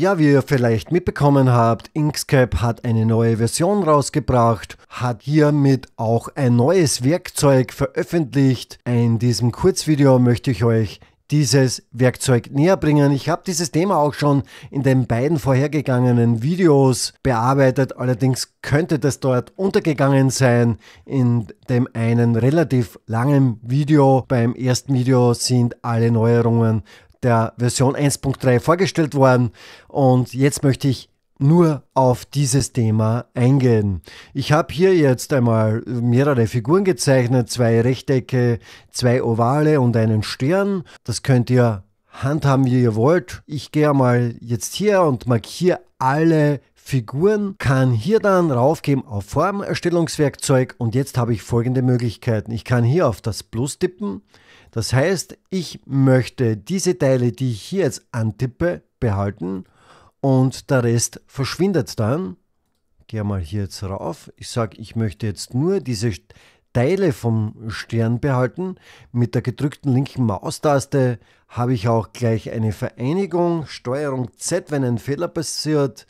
Ja, wie ihr vielleicht mitbekommen habt, Inkscape hat eine neue Version rausgebracht, hat hiermit auch ein neues Werkzeug veröffentlicht. In diesem Kurzvideo möchte ich euch dieses Werkzeug näher bringen. Ich habe dieses Thema auch schon in den beiden vorhergegangenen Videos bearbeitet, allerdings könnte das dort untergegangen sein. In dem einen relativ langen Video, beim ersten Video sind alle Neuerungen der Version 1.3 vorgestellt worden und jetzt möchte ich nur auf dieses Thema eingehen. Ich habe hier jetzt einmal mehrere Figuren gezeichnet, zwei Rechtecke, zwei Ovale und einen Stern. Das könnt ihr handhaben, wie ihr wollt. Ich gehe mal jetzt hier und markiere alle Figuren, kann hier dann raufgeben auf Formerstellungswerkzeug und jetzt habe ich folgende Möglichkeiten. Ich kann hier auf das Plus tippen. Das heißt, ich möchte diese Teile, die ich hier jetzt antippe, behalten und der Rest verschwindet dann. Gehe mal hier jetzt rauf. Ich sage, ich möchte jetzt nur diese Teile vom Stern behalten. Mit der gedrückten linken Maustaste habe ich auch gleich eine Vereinigung. Steuerung Z, wenn ein Fehler passiert.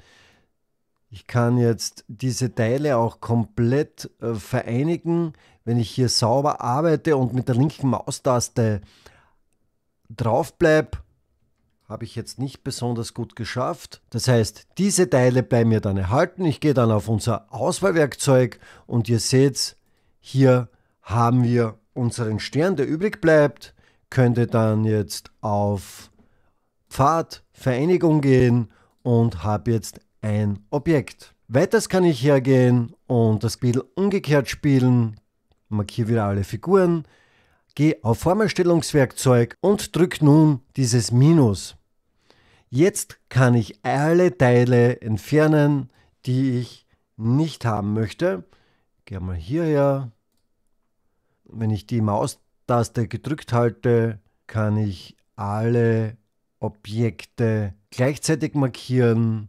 Ich kann jetzt diese Teile auch komplett äh, vereinigen, wenn ich hier sauber arbeite und mit der linken Maustaste drauf bleibe. Habe ich jetzt nicht besonders gut geschafft. Das heißt, diese Teile bleiben mir dann erhalten. Ich gehe dann auf unser Auswahlwerkzeug und ihr seht, hier haben wir unseren Stern, der übrig bleibt. Könnte dann jetzt auf Pfad, Vereinigung gehen und habe jetzt ein Objekt. Weiters kann ich hergehen und das Spiel umgekehrt spielen, markiere wieder alle Figuren, gehe auf Formelstellungswerkzeug und drücke nun dieses Minus. Jetzt kann ich alle Teile entfernen, die ich nicht haben möchte. Gehe mal hierher. Wenn ich die Maustaste gedrückt halte, kann ich alle Objekte gleichzeitig markieren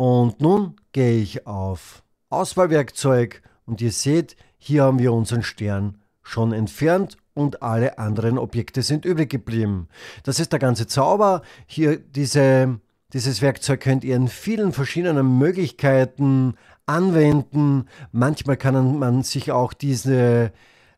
und nun gehe ich auf Auswahlwerkzeug und ihr seht, hier haben wir unseren Stern schon entfernt und alle anderen Objekte sind übrig geblieben. Das ist der ganze Zauber. Hier diese, dieses Werkzeug könnt ihr in vielen verschiedenen Möglichkeiten anwenden. Manchmal kann man sich auch diese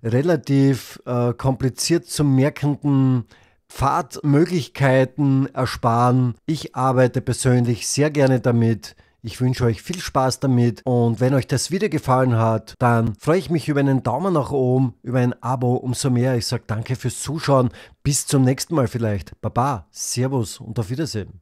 relativ äh, kompliziert zu merkenden Fahrtmöglichkeiten ersparen. Ich arbeite persönlich sehr gerne damit. Ich wünsche euch viel Spaß damit und wenn euch das Video gefallen hat, dann freue ich mich über einen Daumen nach oben, über ein Abo, umso mehr. Ich sage danke fürs Zuschauen. Bis zum nächsten Mal vielleicht. Baba, Servus und auf Wiedersehen.